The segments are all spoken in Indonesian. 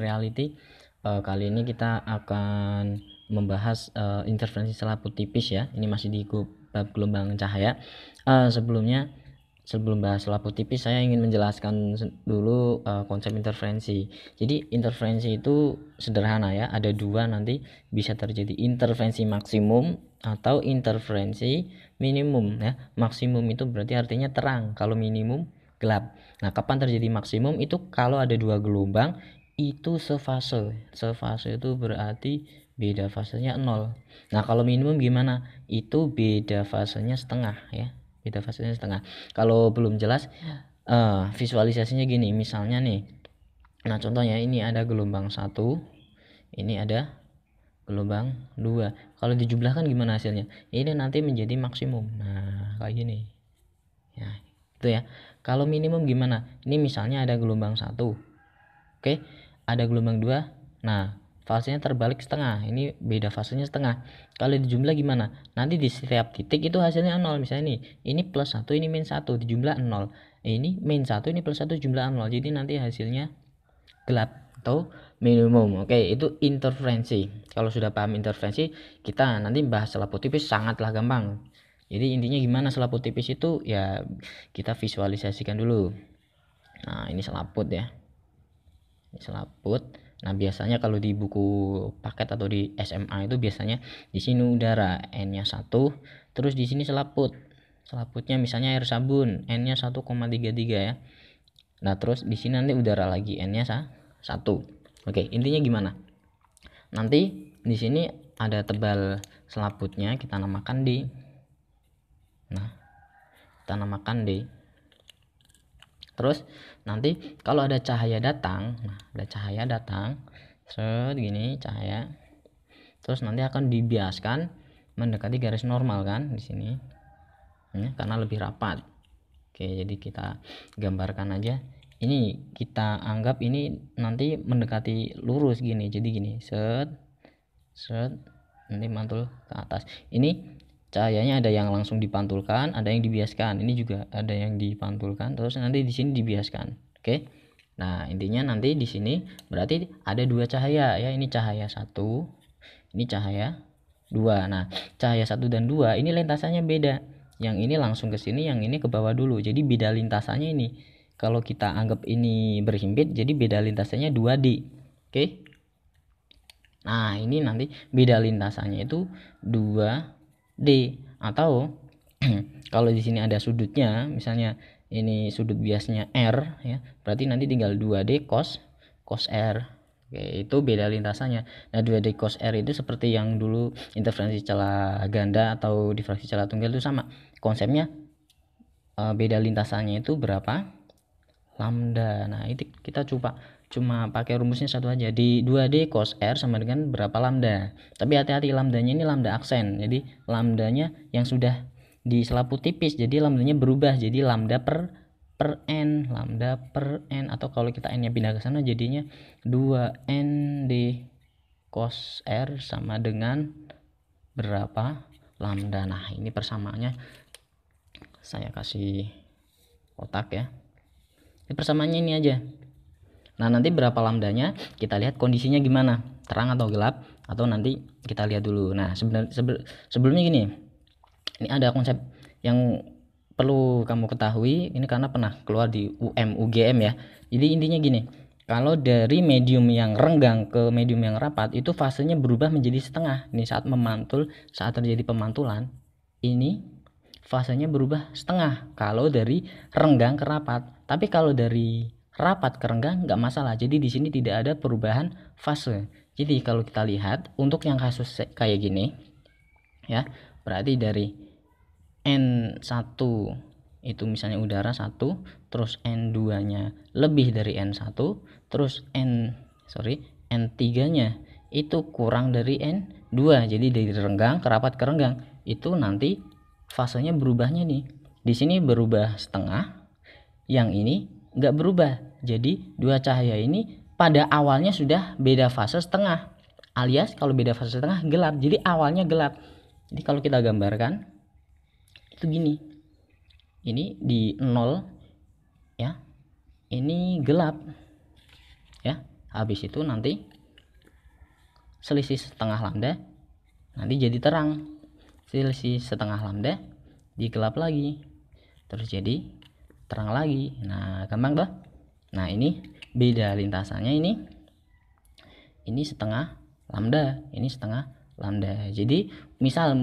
reality uh, kali ini kita akan membahas uh, eh, interferensi selaput tipis ya ini masih di bab eh, gelombang cahaya uh, sebelumnya sebelum bahas selaput tipis saya ingin menjelaskan dulu uh, konsep interferensi jadi interferensi itu sederhana ya ada dua nanti bisa terjadi intervensi maksimum atau interferensi minimum ya maksimum itu berarti artinya terang kalau minimum gelap. Nah, kapan terjadi maksimum itu kalau ada dua gelombang itu sefase sefase itu berarti beda fasenya nol nah kalau minimum gimana itu beda fasenya setengah ya beda fasenya setengah kalau belum jelas uh, visualisasinya gini misalnya nih nah contohnya ini ada gelombang satu ini ada gelombang dua. kalau dijumlahkan gimana hasilnya ini nanti menjadi maksimum nah kayak gini ya itu ya kalau minimum gimana ini misalnya ada gelombang satu oke ada gelombang 2 nah fasenya terbalik setengah ini beda fasenya setengah kalau jumlah gimana nanti di setiap titik itu hasilnya nol. misalnya nih ini plus satu, ini minus 1 jumlah nol. ini minus satu, ini plus satu, jumlah nol. jadi nanti hasilnya gelap atau minimum oke itu interferensi kalau sudah paham interferensi kita nanti bahas selaput tipis sangatlah gampang jadi intinya gimana selaput tipis itu ya kita visualisasikan dulu nah ini selaput ya selaput nah biasanya kalau di buku paket atau di SMA itu biasanya di sini udara n nya 1 terus di sini selaput selaputnya misalnya air sabun n nya 1,33 ya nah terus di sini nanti udara lagi n nya 1 oke intinya gimana nanti di sini ada tebal selaputnya kita namakan D nah kita namakan D terus nanti kalau ada cahaya datang nah, ada cahaya datang set gini cahaya terus nanti akan dibiaskan mendekati garis normal kan di sini ya, karena lebih rapat oke jadi kita gambarkan aja ini kita anggap ini nanti mendekati lurus gini jadi gini set set nanti mantul ke atas ini cahayanya ada yang langsung dipantulkan, ada yang dibiaskan. Ini juga ada yang dipantulkan, terus nanti di sini dibiaskan. Oke. Nah, intinya nanti di sini berarti ada dua cahaya ya. Ini cahaya satu, ini cahaya dua. Nah, cahaya satu dan dua ini lintasannya beda. Yang ini langsung ke sini, yang ini ke bawah dulu. Jadi beda lintasannya ini. Kalau kita anggap ini berhimpit, jadi beda lintasannya 2D. Oke. Nah, ini nanti beda lintasannya itu 2 D atau kalau di sini ada sudutnya misalnya ini sudut biasnya R ya berarti nanti tinggal 2D cos cos R Oke, itu beda lintasannya. Nah, 2D cos R itu seperti yang dulu interferensi celah ganda atau difraksi celah tunggal itu sama. Konsepnya eh, beda lintasannya itu berapa? Lambda. Nah, itu kita coba cuma pakai rumusnya satu aja di 2D cos R sama dengan berapa lambda tapi hati-hati lambdanya ini lambda aksen jadi lambdanya yang sudah selaput tipis jadi lambdanya berubah jadi lambda per per n lambda per n atau kalau kita n nya pindah ke sana jadinya 2n d cos R sama dengan berapa lambda nah ini persamaannya saya kasih kotak ya ini persamaannya ini aja Nah, nanti berapa lambdanya kita lihat kondisinya gimana, terang atau gelap atau nanti kita lihat dulu. Nah, sebenarnya sebelumnya gini. Ini ada konsep yang perlu kamu ketahui ini karena pernah keluar di UM UGM ya. Jadi intinya gini, kalau dari medium yang renggang ke medium yang rapat itu fasenya berubah menjadi setengah. Ini saat memantul, saat terjadi pemantulan, ini fasenya berubah setengah kalau dari renggang ke rapat. Tapi kalau dari rapat ke renggang nggak masalah. Jadi di sini tidak ada perubahan fase. Jadi kalau kita lihat untuk yang kasus kayak gini ya, berarti dari N1 itu misalnya udara 1, terus N2-nya lebih dari N1, terus N sorry, N3-nya itu kurang dari N2. Jadi dari renggang ke rapat ke renggang itu nanti fasenya berubahnya nih. Di sini berubah setengah, yang ini nggak berubah. Jadi dua cahaya ini pada awalnya sudah beda fase setengah. Alias kalau beda fase setengah gelap. Jadi awalnya gelap. Jadi kalau kita gambarkan itu gini. Ini di nol ya. Ini gelap. Ya, habis itu nanti selisih setengah lambda nanti jadi terang. Selisih setengah lambda digelap lagi. Terus jadi terang lagi nah gampang toh nah ini beda lintasannya ini ini setengah lambda ini setengah lambda jadi misal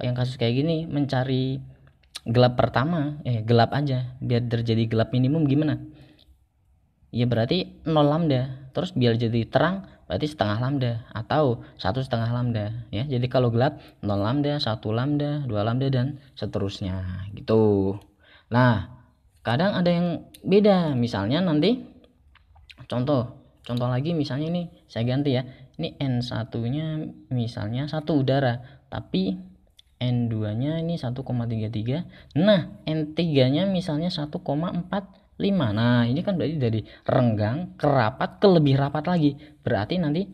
yang kasus kayak gini mencari gelap pertama eh gelap aja biar terjadi gelap minimum gimana ya berarti 0 lambda terus biar jadi terang berarti setengah lambda atau satu setengah lambda ya jadi kalau gelap 0 lambda satu lambda dua lambda dan seterusnya gitu nah kadang ada yang beda misalnya nanti contoh contoh lagi misalnya ini saya ganti ya ini N1 nya misalnya satu udara tapi N2 nya ini 1,33 nah N3 nya misalnya 1,45 nah ini kan berarti dari renggang ke rapat ke lebih rapat lagi berarti nanti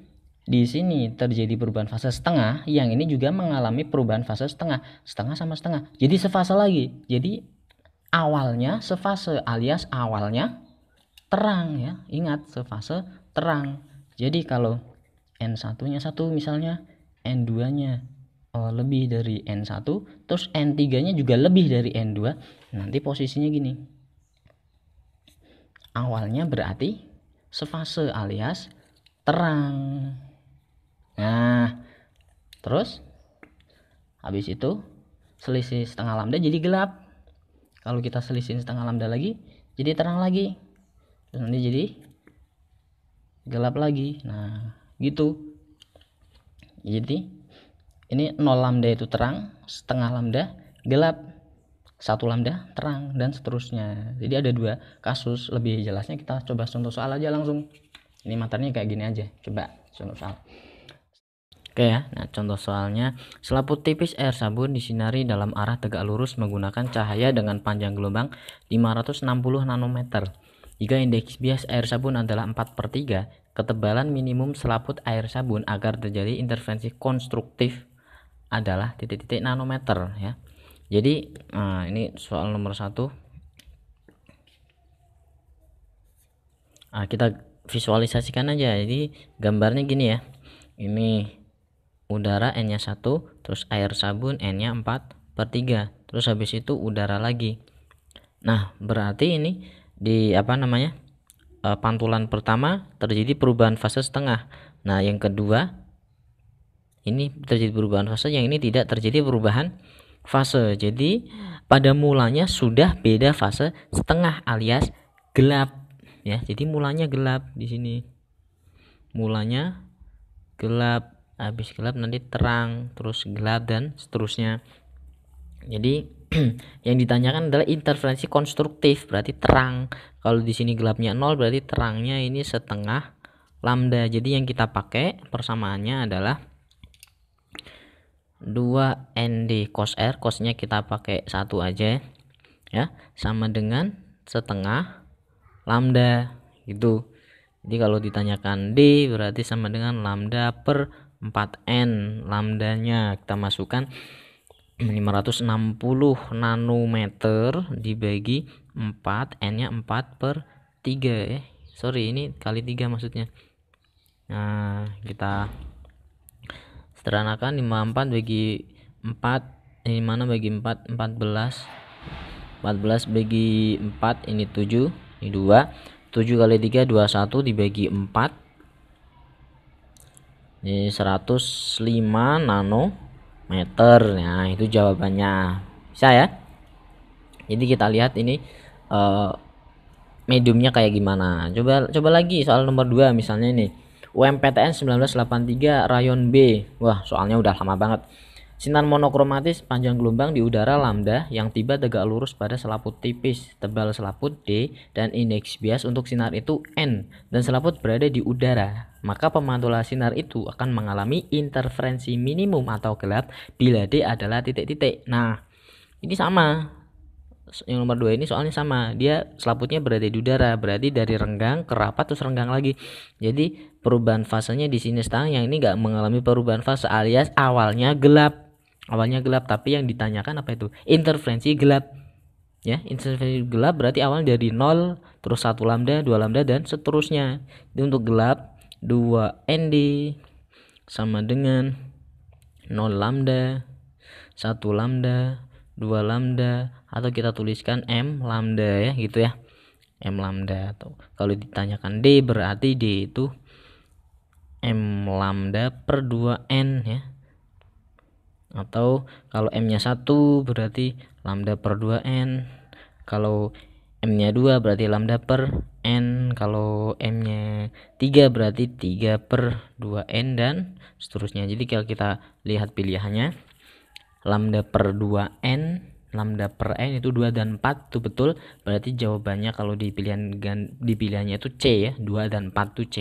di sini terjadi perubahan fase setengah, yang ini juga mengalami perubahan fase setengah, setengah sama setengah. Jadi sefase lagi. Jadi awalnya sefase alias awalnya terang ya. Ingat sefase terang. Jadi kalau n satunya satu misalnya N2-nya oh, lebih dari N1 terus N3-nya juga lebih dari N2 nanti posisinya gini. Awalnya berarti sefase alias terang. Nah, terus habis itu selisih setengah lambda jadi gelap kalau kita selisihin setengah lambda lagi jadi terang lagi dan nanti jadi gelap lagi nah gitu jadi ini 0 lambda itu terang setengah lambda gelap satu lambda terang dan seterusnya jadi ada dua kasus lebih jelasnya kita coba contoh soal aja langsung ini materinya kayak gini aja coba contoh soal Oke ya, nah contoh soalnya, selaput tipis air sabun disinari dalam arah tegak lurus menggunakan cahaya dengan panjang gelombang 560 nanometer. Jika indeks bias air sabun adalah 4 per 3, ketebalan minimum selaput air sabun agar terjadi intervensi konstruktif adalah titik-titik nanometer ya. Jadi nah, ini soal nomor satu. Nah, kita visualisasikan aja. Jadi gambarnya gini ya. Ini udara N nya 1 terus air sabun N nya 4 per 3 terus habis itu udara lagi nah berarti ini di apa namanya e, pantulan pertama terjadi perubahan fase setengah nah yang kedua ini terjadi perubahan fase yang ini tidak terjadi perubahan fase jadi pada mulanya sudah beda fase setengah alias gelap ya jadi mulanya gelap di sini mulanya gelap habis gelap nanti terang terus gelap dan seterusnya jadi yang ditanyakan adalah interferensi konstruktif berarti terang kalau di sini gelapnya nol berarti terangnya ini setengah lambda jadi yang kita pakai persamaannya adalah 2 ND cos R cosnya kita pakai satu aja ya sama dengan setengah lambda gitu jadi kalau ditanyakan D berarti sama dengan lambda per 4N lambdanya kita masukkan 560 nanometer dibagi 4 N nya 4 per 3 ya sorry ini kali 3 maksudnya nah kita sederhanakan 54 bagi 4 ini mana bagi 4 14 14 bagi 4 ini 7 ini 2 7 kali 3 21 dibagi 4 ini 105 nanometer nah itu jawabannya bisa ya jadi kita lihat ini uh, mediumnya kayak gimana coba coba lagi soal nomor 2 misalnya ini UMPTN 1983 rayon B wah soalnya udah lama banget Sinar monokromatis panjang gelombang di udara lambda yang tiba tegak lurus pada selaput tipis, tebal selaput D, dan indeks bias untuk sinar itu N, dan selaput berada di udara maka pemantulan sinar itu akan mengalami interferensi minimum atau gelap bila D adalah titik-titik. Nah, ini sama. Yang nomor dua ini soalnya sama. Dia selaputnya berada di udara, berarti dari renggang ke rapat terus renggang lagi. Jadi perubahan fasenya di sini sekarang yang ini nggak mengalami perubahan fase alias awalnya gelap. Awalnya gelap, tapi yang ditanyakan apa itu? Interferensi gelap ya interferensi gelap berarti awal dari 0 terus 1 lambda 2 lambda dan seterusnya Jadi untuk gelap 2 ND sama dengan 0 lambda 1 lambda 2 lambda atau kita tuliskan M lambda ya gitu ya M lambda atau kalau ditanyakan D berarti D itu M lambda per 2N ya atau kalau M nya 1 berarti lambda per 2N kalau M-nya 2 berarti lambda per N. Kalau M-nya 3 berarti 3 per 2N dan seterusnya. Jadi kalau kita lihat pilihannya, lambda per 2N, lambda per N itu 2 dan 4 itu betul. Berarti jawabannya kalau di pilihan di pilihannya itu C ya, 2 dan 4 itu C.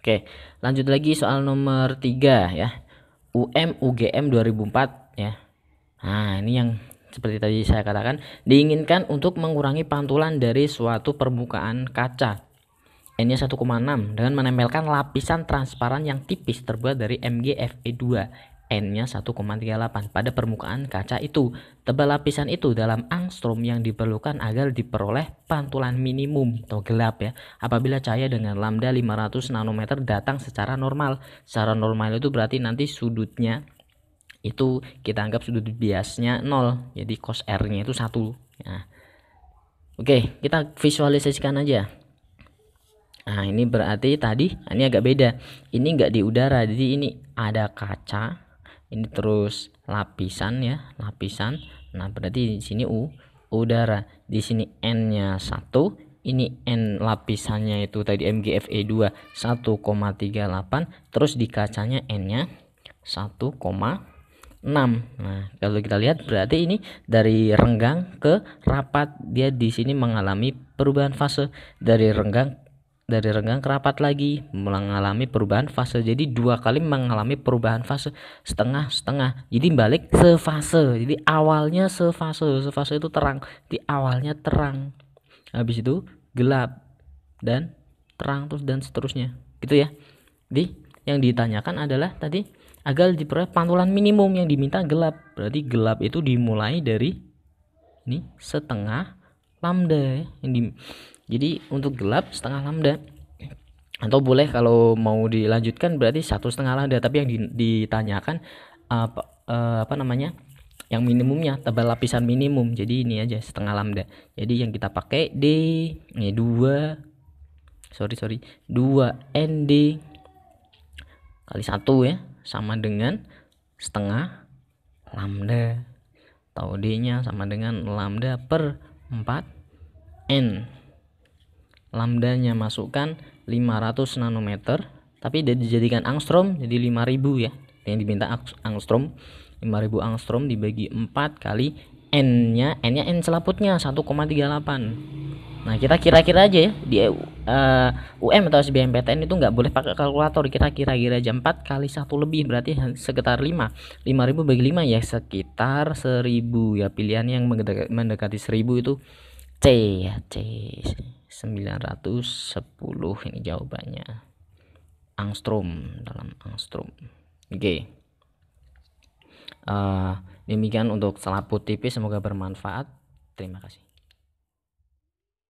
Oke, lanjut lagi soal nomor 3 ya. UM UGM 2004 ya. Nah, ini yang seperti tadi saya katakan diinginkan untuk mengurangi pantulan dari suatu permukaan kaca N-nya 1,6 dengan menempelkan lapisan transparan yang tipis terbuat dari MgFe2 N-nya 1,38 pada permukaan kaca itu. Tebal lapisan itu dalam angstrom yang diperlukan agar diperoleh pantulan minimum atau gelap ya. Apabila cahaya dengan lambda 500 nanometer datang secara normal. Secara normal itu berarti nanti sudutnya itu kita anggap sudut biasnya 0 jadi cos R nya itu 1 nah, oke kita visualisasikan aja nah ini berarti tadi nah, ini agak beda ini nggak di udara jadi ini ada kaca ini terus lapisan ya lapisan nah berarti di sini U udara di sini N nya satu ini N lapisannya itu tadi MGFE2 1,38 terus di kacanya N nya 1,38 Nah, kalau kita lihat berarti ini dari renggang ke rapat dia di sini mengalami perubahan fase dari renggang dari renggang ke rapat lagi mengalami perubahan fase jadi dua kali mengalami perubahan fase setengah setengah jadi balik sefase jadi awalnya sefase sefase itu terang di awalnya terang habis itu gelap dan terang terus dan seterusnya gitu ya di yang ditanyakan adalah tadi agar diperoleh pantulan minimum yang diminta gelap. Berarti gelap itu dimulai dari ini setengah lambda Ini. jadi untuk gelap setengah lambda atau boleh kalau mau dilanjutkan berarti satu setengah lambda tapi yang ditanyakan apa eh, apa namanya yang minimumnya tebal lapisan minimum jadi ini aja setengah lambda jadi yang kita pakai d ini dua sorry sorry dua nd kali satu ya sama dengan setengah lambda tau D nya sama dengan lambda per 4 N lambdanya masukkan 500 nanometer tapi dia dijadikan angstrom jadi 5000 ya yang diminta angstrom 5000 angstrom dibagi 4 kali N nya N nya N selaputnya 1,38 Nah kita kira-kira aja ya di uh, UM atau SBMPTN itu nggak boleh pakai kalkulator kita kira-kira jam 4 kali satu lebih berarti sekitar 5 5000 bagi 5 ya sekitar 1000 ya pilihan yang mendekati, mendekati 1000 itu C ya C 910 ini jawabannya angstrom dalam angstrom oke okay. uh, eh, demikian untuk selaput tipis semoga bermanfaat terima kasih